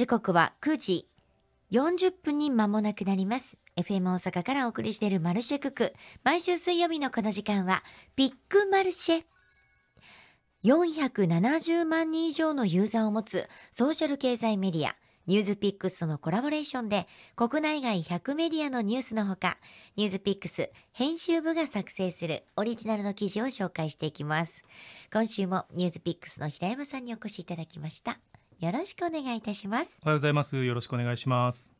時刻は9時40分に間もなくなります。FM 大阪からお送りしているマルシェクク。毎週水曜日のこの時間は、ビッグマルシェ。470万人以上のユーザーを持つソーシャル経済メディア、ニュースピックスとのコラボレーションで、国内外100メディアのニュースのほか、ニュースピックス編集部が作成するオリジナルの記事を紹介していきます。今週もニュースピックスの平山さんにお越しいただきました。よろしくお願いいたしますおはようございますよろしくお願いします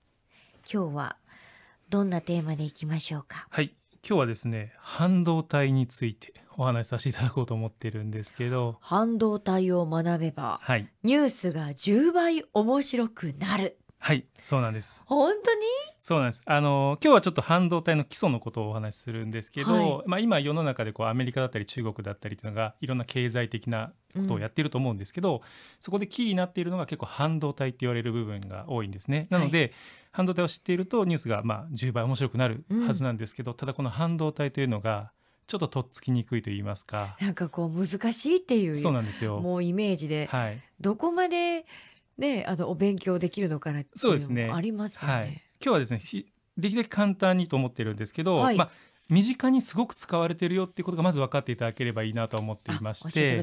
今日はどんなテーマでいきましょうかはい今日はですね半導体についてお話しさせていただこうと思ってるんですけど半導体を学べば、はい、ニュースが10倍面白くなるはいそうなんです本当にそうなんですあの今日はちょっと半導体の基礎のことをお話しするんですけど、はい、まあ、今世の中でこうアメリカだったり中国だったりというのがいろんな経済的なことをやっていると思うんですけど、うん、そこでキーになっているのが結構半導体って言われる部分が多いんですね。なので、はい、半導体を知っているとニュースがまあ10倍面白くなるはずなんですけど、うん、ただこの半導体というのがちょっととっつきにくいと言いますかなんかこう難しいっていうそうなんですよもうイメージで、はい、どこまで、ね、あのお勉強できるのかなっていうのもありますよね。そうですねはい今日はですねできるだけ簡単にと思ってるんですけど、はい、まあ、身近にすごく使われてるよっていうことがまず分かっていただければいいなと思っていまして、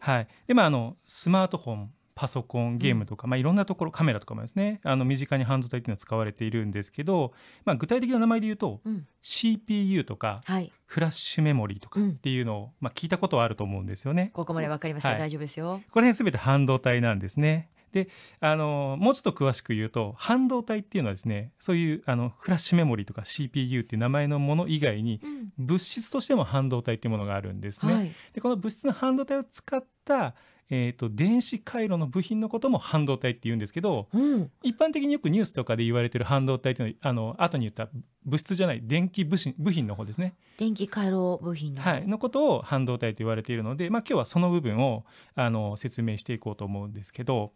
はい。でまああのスマートフォン、パソコン、ゲームとか、うん、まあいろんなところカメラとかもですね、あの身近に半導体っていうのは使われているんですけど、まあ具体的な名前で言うと、うん、CPU とか、はい、フラッシュメモリーとかっていうのを、まあ聞いたことはあると思うんですよね。ここまでわかります、はい、大丈夫ですよ。この辺すべて半導体なんですね。であのもうちょっと詳しく言うと半導体っていうのはですねそういうあのフラッシュメモリとか CPU っていう名前のもの以外に、物質としても半導体っていうものがあるんですね。はい、でこの物質の半導体を使ったえーと、電子回路の部品のことも半導体って言うんですけど、うん、一般的によくニュースとかで言われてる半導体っていうのはあの後に言った物質じゃない電気部品部品の方ですね電気回路部品の,、はい、のことを半導体と言われているので、まあ、今日はその部分をあの説明していこうと思うんですけど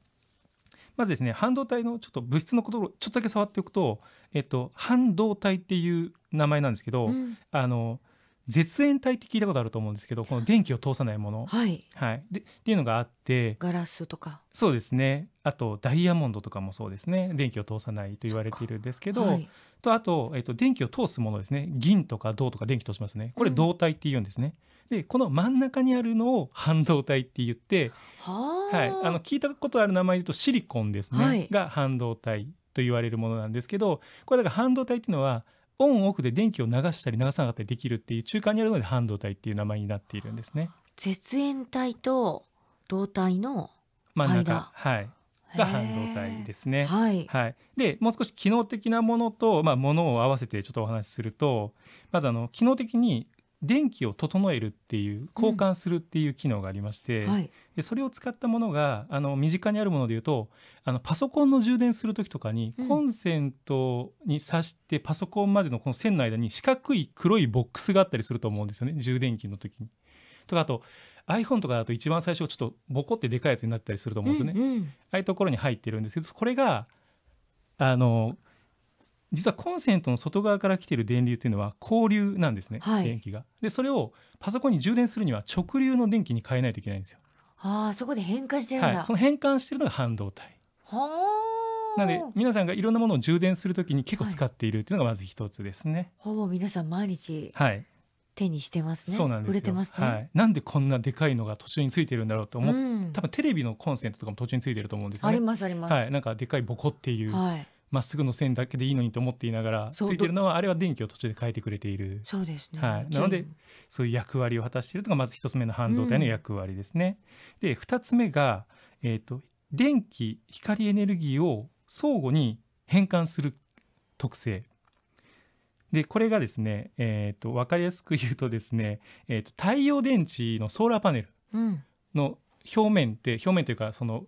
まずですね半導体のちょっと物質のことをちょっとだけ触っておくと、えっと、半導体っていう名前なんですけど、うん、あの絶縁体って聞いたことあると思うんですけどこの電気を通さないもの、はい、はい、でっていうのがあってガラスとかそうですねあとダイヤモンドとかもそうですね電気を通さないと言われているんですけど、はい、とあと、えっと、電気を通すものですね銀とか銅とか電気通しますねこれ銅体って言うんですね。うんでこの真ん中にあるのを半導体って言っては、はい、あの聞いたことある名前で言うとシリコンですね、はい、が半導体と言われるものなんですけどこれだから半導体っていうのはオンオフで電気を流したり流さなかったりできるっていう中間にあるので半導体っていう名前になっているんですね。絶縁体と導体の真ん中、はい、が半導体ですね。はい、はい、でもう少し機能的なものと、まあ、ものを合わせてちょっとお話しするとまずあの機能的に電気を整えるっていう交換するっていう機能がありまして、うんはい、それを使ったものがあの身近にあるものでいうとあのパソコンの充電する時とかに、コンセントに挿してパソコンまでのこの線の間に四角い黒いボックスがあったりすると思うんですよね充電器の時に。とかあと iPhone とかだと一番最初ちょっとボコってでかいやつになったりすると思うんですよね。うんうん、ああいうところに入ってるんですけどこれがあの実はコンセントの外側から来ている電流というのは交流なんですね、はい、電気が。でそれをパソコンに充電するには直流の電気に変えないといけないんですよ。ああそこで変換してるんだ、はい、その変換してるのが半導体。なので皆さんがいろんなものを充電するときに結構使っているというのがまず一つですね、はい。ほぼ皆さん毎日、はい、手にしてますね。そうなんですよ。すね、はい。なんでこんなでかいのが途中についてるんだろうと思う。うん、多分テレビのコンセントとかも途中についてると思うんですよね。ありますあります。はい。なんかでかいボコっていう、はい、まっすぐの線だけでいいのにと思っていながらついてるのはあれは電気を途中で変えてくれているそうですね、はい、なのでそういう役割を果たしているのがまず1つ目の半導体の役割ですね。うん、で2つ目が、えーと、電気光エネルギーを相互に変換する特性でこれがですね、えーと、分かりやすく言うとですね、えーと、と太陽電池のソーラーパネルの表面って、うん、表面というかその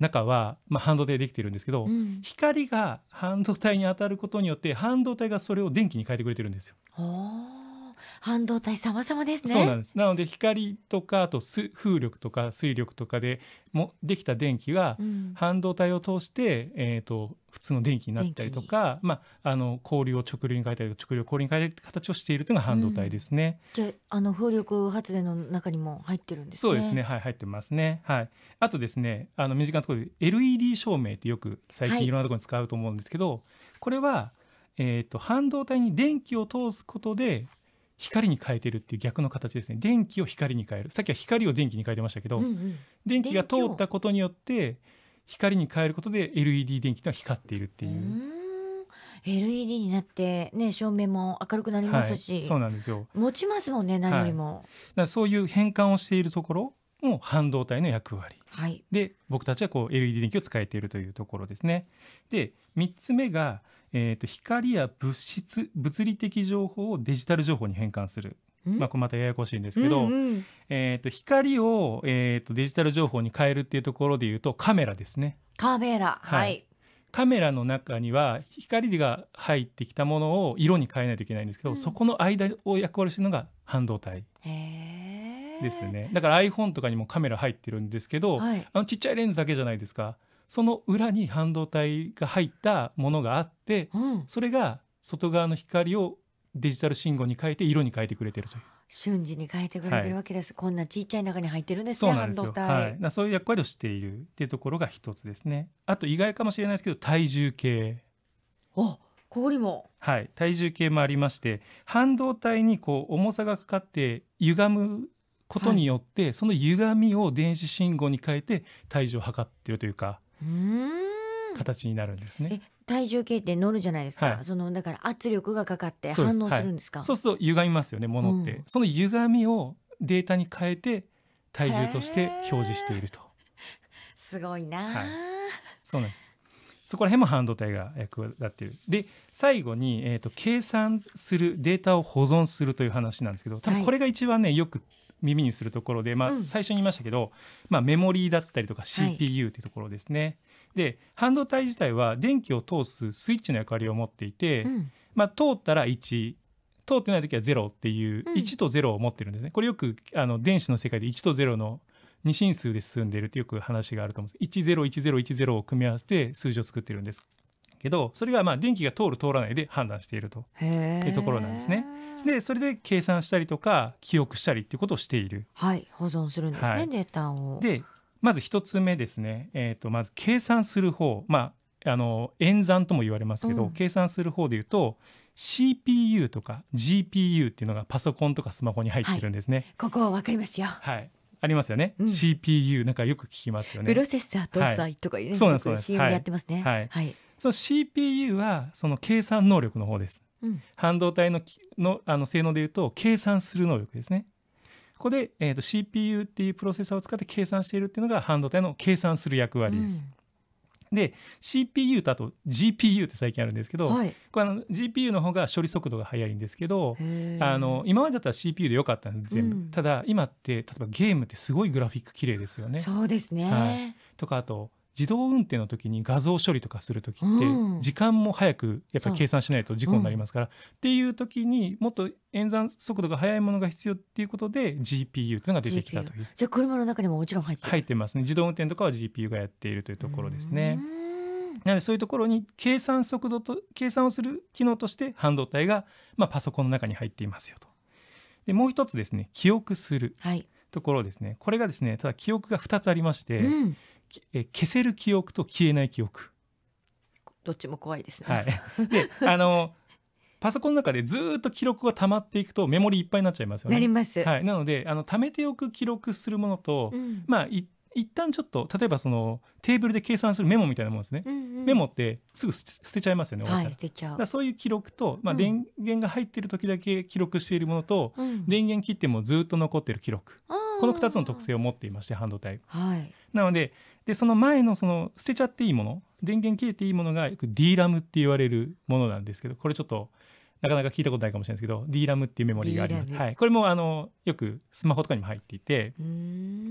中は、まあ、半導体できてるんですけど、うん、光が半導体に当たることによって半導体がそれを電気に変えてくれてるんですよ。半導体様々ですね。そうなんです。なので光とかあと風力とか水力とかでもできた電気は半導体を通して、うん、えっ、ー、と普通の電気になったりとか、まああの交流を直流に変えたり直流を流に変えた形をしているというのが半導体ですね。うん、じゃあの風力発電の中にも入ってるんです、ね、そうですね。はい入ってますね。はい。あとですねあの身近なところで LED 照明ってよく最近いろんなところに使うと思うんですけど、はい、これはえーと半導体に電気を通すことで光に変えてるっていう逆の形ですね電気を光に変えるさっきは光を電気に変えてましたけど、うんうん、電気が通ったことによって光に変えることで LED 電気が光っているっていう。LED になってね照明も明るくなりますし、はい、そうなんですよ持ちますもんね何よりも、はい、そういう変換をしているところも半導体の役割、はい、で僕たちはこう LED 電気を使えているというところですねで3つ目がえーと、光や物質物理的情報をデジタル情報に変換する。まあ、これまたややこしいんですけど、うんうん、えーと、光を、えーと、デジタル情報に変えるっていうところでいうとカメラですね。カメラ、はい、はい、カメラの中には光が入ってきたものを色に変えないといけないんですけど、うん、そこの間を役割するのが半導体。ですねだから iPhone とかにもカメラ入ってるんですけど、はい、あのちっちゃいレンズだけじゃないですかその裏に半導体が入ったものがあって、うん、それが外側の光をデジタル信号に変えて色に変えてくれてるという。瞬時に変えてくれてるわけです、はい、こんなちっちゃい中に入ってるんですね半導体、はい、そういう役割をしているっていうところが一つですねあと意外かもしれないですけど体重計お氷もはい体重計もありまして半導体にこう重さがかかって歪むことによって、はい、その歪みを電子信号に変えて体重を測ってるというか形になるんですね。体重計って乗るじゃないですか、はい、そのだから圧力がかかって反応するんですか、そうはい、そうすると歪みますよねものって、うん、その歪みをデータに変えて体重として表示しているとすごいな、はい、そうなんですそこら辺も半導体が役立っているで最後に、えーと計算するデータを保存するという話なんですけど多分これが一番ね、よく耳にするところで、まあ、最初に言いましたけど、まあ、メモリーだったりとか CPU というところですね。はい、で半導体自体は電気を通すスイッチの役割を持っていて、まあ、通ったら1通ってない時は0っていう、1と0を持ってるんですね。これよくあの電子の世界で1と0の二進数で進んでいるってよく話があると思うんです。10101010を組み合わせて数字を作ってるんですけどそれがまあ電気が通る通らないで判断しているというところなんですね。でそれで計算したりとか記憶したりっていうことをしている。はい保存するんですね、はい、データを。でまず一つ目ですね、えー、とまず計算する方、まあ、あの演算とも言われますけど、うん、計算する方でいうと CPU とか GPU っていうのがパソコンとかスマホに入ってるんですね。はい、ここわかりますよ。はい。ありますよね、うん、CPU なんかよく聞きますよねプロセッサー搭載とかいう、ねはい、そうなんですよ、ね、CM でやってますね、はい、はい、その CPU はその計算能力の方です。うん、半導体ののあの性能でいうと計算する能力ですね。ここで、えーと、CPU っていうプロセッサーを使って計算しているっていうのが半導体の計算する役割です。うん、で CPU とあと GPU って最近あるんですけど、はい、これあの GPU の方が処理速度が速いんですけどあの今までだったら CPU でよかったんです全部、うん、ただ今って例えばゲームってすごいグラフィック綺麗ですよね。そうですね、はい、とかあと自動運転の時に画像処理とかする時って時間も早くやっぱり計算しないと事故になりますから、うん、っていう時にもっと演算速度が速いものが必要っていうことで GPU というのが出てきたという、じゃあ車の中にももちろん入って入ってますね自動運転とかは GPU がやっているというところですね。なのでそういうところに計算速度と計算をする機能として半導体が、まあ、パソコンの中に入っていますよと。でもう一つですね記憶するところですね、はい、これがですねただ記憶が2つありまして、うんえ消せる記憶と消えない記憶どっちも怖いですね、はい、であのパソコンの中でずっと記録が溜まっていくとメモリいっぱいになっちゃいますよね。なります。はい、なのであの貯めておく記録するものと、うん、まあ一旦ちょっと例えばそのテーブルで計算するメモみたいなものですね、うんうん、メモってすぐ捨てちゃいますよね、はい、だそういう記録と、まあ、電源が入ってる時だけ記録しているものと、うん、電源切ってもずっと残ってる記録、うんこの2つの特性を持っていまして半導体、はい、なのででその前のその捨てちゃっていいもの電源切れていいものがよく DRAM って言われるものなんですけどこれちょっとなかなか聞いたことないかもしれないですけど DRAM っていうメモリーがあります、はい、これもあのよくスマホとかにも入っていて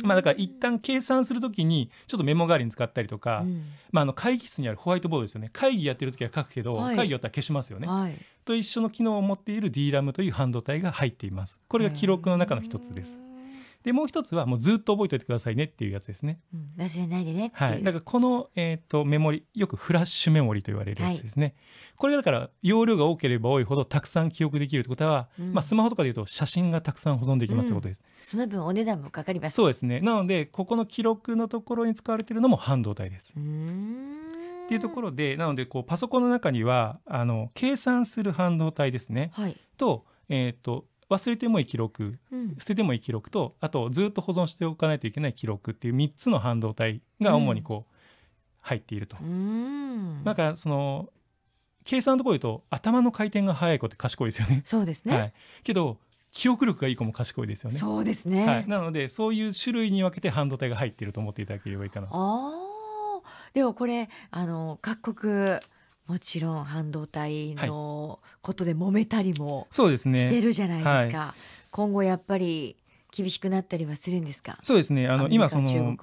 まあだから一旦計算するときにちょっとメモ代わりに使ったりとか、うん、まあ、あの会議室にあるホワイトボードですよね会議やってる時は書くけど、はい、会議やったら消しますよね、はい、と一緒の機能を持っている DRAM という半導体が入っていますこれが記録の中の一つです。でもう一つはもうずっと覚えておいてくださいねっていうやつですね、うん、忘れないでねはい、だからこの、えーと、メモリよくフラッシュメモリと言われるやつですね、はい、これだから容量が多ければ多いほどたくさん記憶できるってことは、うん、まあ、スマホとかでいうと写真がたくさん保存できますってことです、うん、その分お値段もかかりますそうですねなのでここの記録のところに使われているのも半導体ですっていうところでなのでこうパソコンの中にはあの計算する半導体ですね、はい、と,、えーと忘れてもいい記録、うん、捨ててもいい記録とあとずっと保存しておかないといけない記録っていう3つの半導体が主にこう、入っていると。うん、なんかその計算のところ言うと頭の回転が速い子って賢いですよね。そうですね、はい、けど記憶力がいい子も賢いですよね。そうですね、はい、なのでそういう種類に分けて半導体が入っていると思っていただければいいかな。あでもこれあの各国もちろん半導体のことで揉めたりも、してるじゃないですか。すねはい、今後やっぱり厳しくなったりはするんですかそうですねあの今その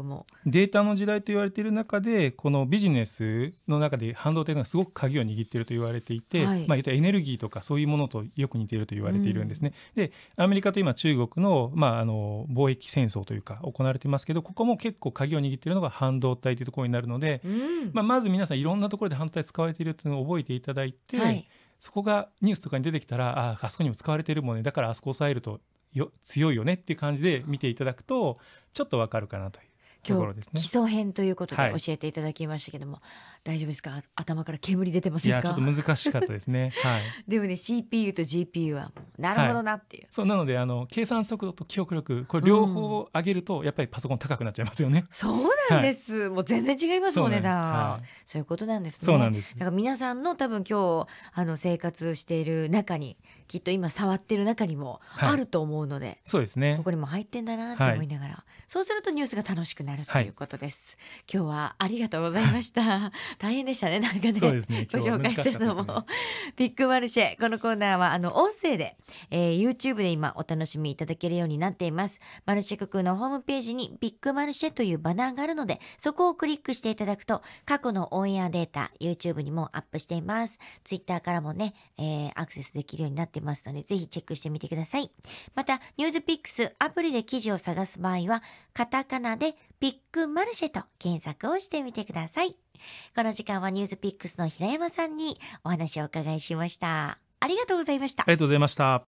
データの時代と言われている中でこのビジネスの中で半導体がすごく鍵を握っていると言われていて、はい、まあ、エネルギーとかそういうものとよく似ていると言われているんですね。うん、でアメリカと今中国の,、まああの貿易戦争というか行われていますけどここも結構鍵を握っているのが半導体というところになるので、うん、まあ、まず皆さんいろんなところで半導体使われているというのを覚えていただいて。はいそこがニュースとかに出てきたらああそこにも使われているもんねだからあそこ押さえるとよ強いよねっていう感じで見ていただくとちょっとわかるかなというところですね。基礎編ということで教えていただきましたけども、はい、大丈夫ですか頭から煙出てませんいやちょっと難しかったですね。はい、でもね CPU と GPU はなるほどなっていう。はい、そうなのであの計算速度と記憶力これ両方上げると、やっぱりパソコン高くなっちゃいますよね。うん、そうなんです、もう全然違いますもんねだ、そういうことなんですね。そうなんです、ね、だから皆さんの多分今日あの生活している中にきっと今触ってる中にもあると思うので、はい、そうですねここにも入ってんだなと思いながら、はい、そうするとニュースが楽しくなるということです、はい、今日はありがとうございました 大変でしたねなんかね、ね、ご紹介するのも、ね、ビッグマルシェこのコーナーはあの音声で、えー、YouTube で今お楽しみいただけるようになっていますマルシェ国のホームページにビッグマルシェというバナーがあるのでそこをクリックしていただくと過去のオンエアデータ YouTube にもアップしています Twitter からもね、えー、アクセスできるようになっててますので、ぜひチェックしてみてください。また、ニュースピックスアプリで記事を探す場合は、カタカナでピックマルシェと検索をしてみてください。この時間はニュースピックスの平山さんにお話をお伺いしました。ありがとうございました。ありがとうございました。